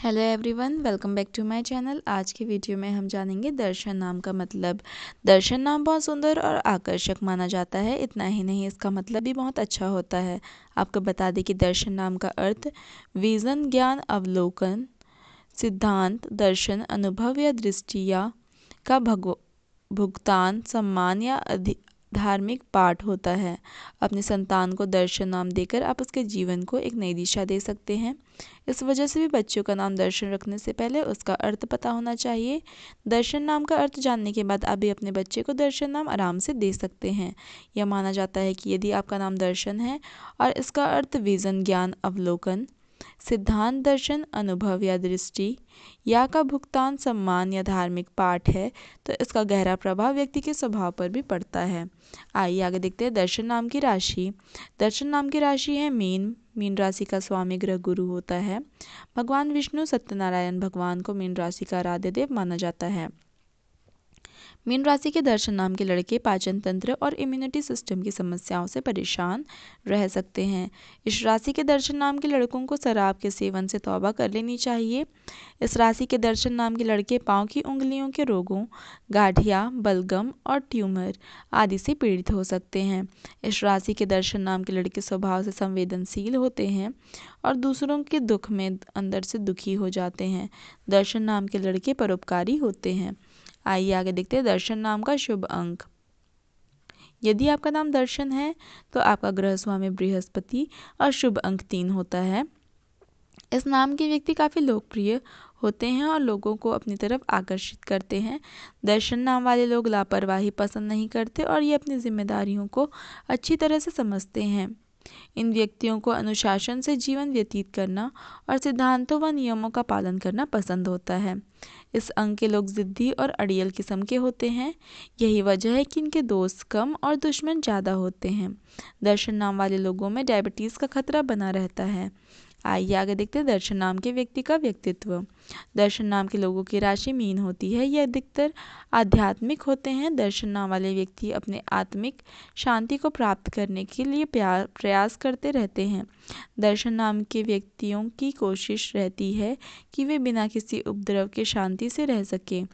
hello everyone welcome back to my channel आज की video में हम जानेंगे दर्शन नाम का मतलब दर्शन नाम बहुत सुंदर और आकर्षक माना जाता है इतना ही नहीं इसका मतलब भी बहुत अच्छा होता है आपको बता दें कि दर्शन नाम का अर्थ विजन ज्ञान अवलोकन सिद्धांत दर्शन अनुभव या दृष्टिया या का भगव भुगतान सम्मान या अधि धार्मिक पाठ होता है अपने संतान को दर्शन नाम देकर आप उसके जीवन को एक नई दिशा दे सकते हैं इस वजह से भी बच्चों का नाम दर्शन रखने से पहले उसका अर्थ पता होना चाहिए दर्शन नाम का अर्थ जानने के बाद आप भी अपने बच्चे को दर्शन नाम आराम से दे सकते हैं यह माना जाता है कि यदि आपका नाम दर्शन है और इसका अर्थ विज़न ज्ञान अवलोकन सिद्धांत दर्शन अनुभव या दृष्टि या का भुगतान सम्मान या धार्मिक पाठ है तो इसका गहरा प्रभाव व्यक्ति के स्वभाव पर भी पड़ता है आइए आगे देखते हैं दर्शन नाम की राशि दर्शन नाम की राशि है मीन मीन राशि का स्वामी ग्रह गुरु होता है भगवान विष्णु सत्यनारायण भगवान को मीन राशि का आराध्य देव माना जाता है मीन राशि के दर्शन नाम के लड़के पाचन तंत्र और इम्यूनिटी सिस्टम की समस्याओं से परेशान रह सकते हैं इस राशि के दर्शन नाम के लड़कों को शराब के सेवन से तौबा कर लेनी चाहिए इस राशि के दर्शन नाम के लड़के पाँव की उंगलियों के रोगों गाढ़िया बलगम और ट्यूमर आदि से पीड़ित हो सकते हैं इस राशि के दर्शन नाम के लड़के स्वभाव से संवेदनशील होते हैं और दूसरों के दुख में अंदर से दुखी हो जाते हैं दर्शन नाम के लड़के परोपकारी होते हैं आइए आगे देखते हैं दर्शन नाम का शुभ अंक यदि आपका नाम दर्शन है तो आपका ग्रह स्वामी बृहस्पति और शुभ अंक तीन होता है इस नाम के व्यक्ति काफ़ी लोकप्रिय होते हैं और लोगों को अपनी तरफ आकर्षित करते हैं दर्शन नाम वाले लोग लापरवाही पसंद नहीं करते और ये अपनी जिम्मेदारियों को अच्छी तरह से समझते हैं इन व्यक्तियों को अनुशासन से जीवन व्यतीत करना और सिद्धांतों व नियमों का पालन करना पसंद होता है इस अंग के लोग ज़िद्दी और अड़ियल किस्म के होते हैं यही वजह है कि इनके दोस्त कम और दुश्मन ज़्यादा होते हैं दर्शन नाम वाले लोगों में डायबिटीज़ का खतरा बना रहता है आइए आगे देखते हैं दर्शन नाम के व्यक्ति का व्यक्तित्व दर्शन नाम के लोगों की राशि मीन होती है यह अधिकतर आध्यात्मिक होते हैं दर्शन नाम वाले व्यक्ति अपने आत्मिक शांति को प्राप्त करने के लिए प्रयास करते रहते हैं दर्शन नाम के व्यक्तियों की कोशिश रहती है कि वे बिना किसी उपद्रव के शांति से रह सकें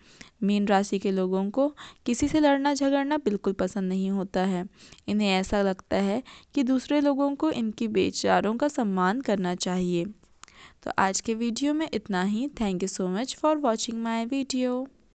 मीन राशि के लोगों को किसी से लड़ना झगड़ना बिल्कुल पसंद नहीं होता है इन्हें ऐसा लगता है कि दूसरे लोगों को इनकी बेचारों का सम्मान करना चाहिए चाहिए तो आज के वीडियो में इतना ही thank you so much for watching my video